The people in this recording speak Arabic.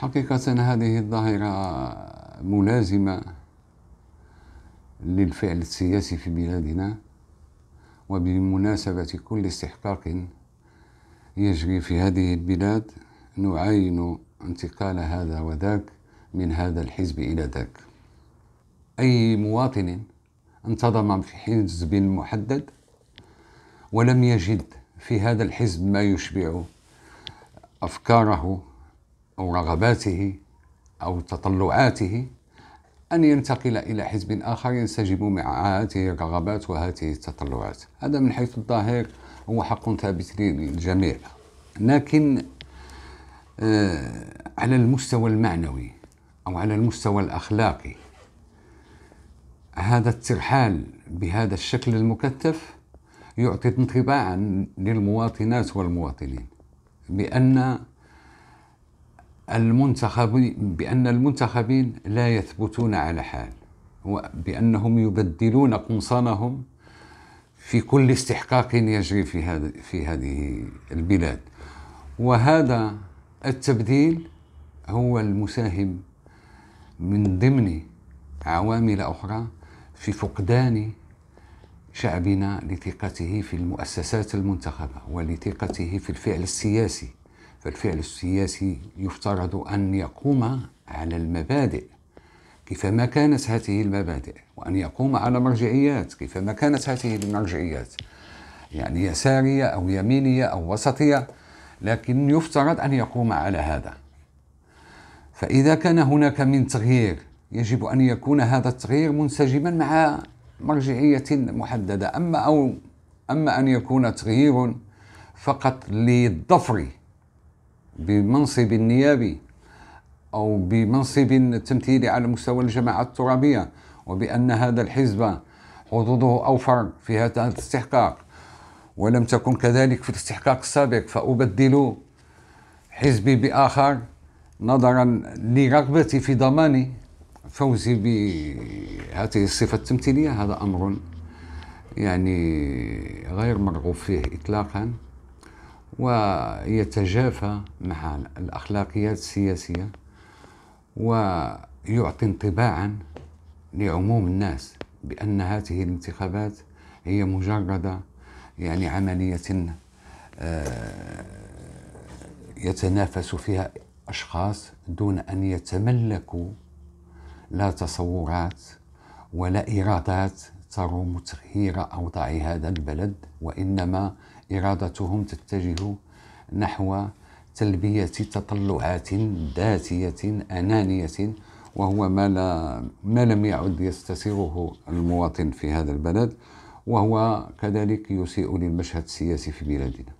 حقيقة هذه الظاهرة ملازمة للفعل السياسي في بلادنا وبمناسبة كل استحقاق يجري في هذه البلاد نعاين انتقال هذا وذاك من هذا الحزب إلى ذاك أي مواطن انتظم في حزب محدد ولم يجد في هذا الحزب ما يشبع أفكاره أو رغباته أو تطلعاته أن ينتقل إلى حزب آخر ينسجم مع هذه الرغبات وهذه التطلعات هذا من حيث الظاهر هو حق ثابت للجميع لكن آه، على المستوى المعنوي أو على المستوى الأخلاقي هذا الترحال بهذا الشكل المكثف يعطي انطباعا للمواطنات والمواطنين بأن المنتخبين بأن المنتخبين لا يثبتون على حال وبأنهم يبدلون قمصانهم في كل استحقاق يجري في هذه في هذه البلاد وهذا التبديل هو المساهم من ضمن عوامل أخرى في فقدان شعبنا لثقته في المؤسسات المنتخبة ولثقته في الفعل السياسي فالفعل السياسي يفترض أن يقوم على المبادئ كيفما كانت هذه المبادئ وأن يقوم على مرجعيات كيفما كانت هذه المرجعيات يعني يسارية أو يمينية أو وسطية لكن يفترض أن يقوم على هذا فإذا كان هناك من تغيير يجب أن يكون هذا التغيير منسجما مع مرجعية محددة أما أو أما أن يكون تغيير فقط للضفر بمنصب نيابي أو بمنصب تمثيلي على مستوى الجماعة الترابية وبأن هذا الحزب حظوظه أوفر في هذا الاستحقاق ولم تكن كذلك في الاستحقاق السابق فأبدل حزبي بآخر نظرا لرغبتي في ضمان فوزي بهذه الصفة التمثيلية هذا أمر يعني غير مرغوب فيه إطلاقا ويتجافى مع الأخلاقيات السياسية ويعطي انطباعا لعموم الناس بأن هذه الانتخابات هي مجرد يعني عملية آه، يتنافس فيها أشخاص دون أن يتملكوا لا تصورات ولا إرادات تروم تغيير أوضاع هذا البلد وإنما إرادتهم تتجه نحو تلبية تطلعات ذاتية أنانية وهو ما, لا ما لم يعد يستسيغه المواطن في هذا البلد وهو كذلك يسيء للمشهد السياسي في بلادنا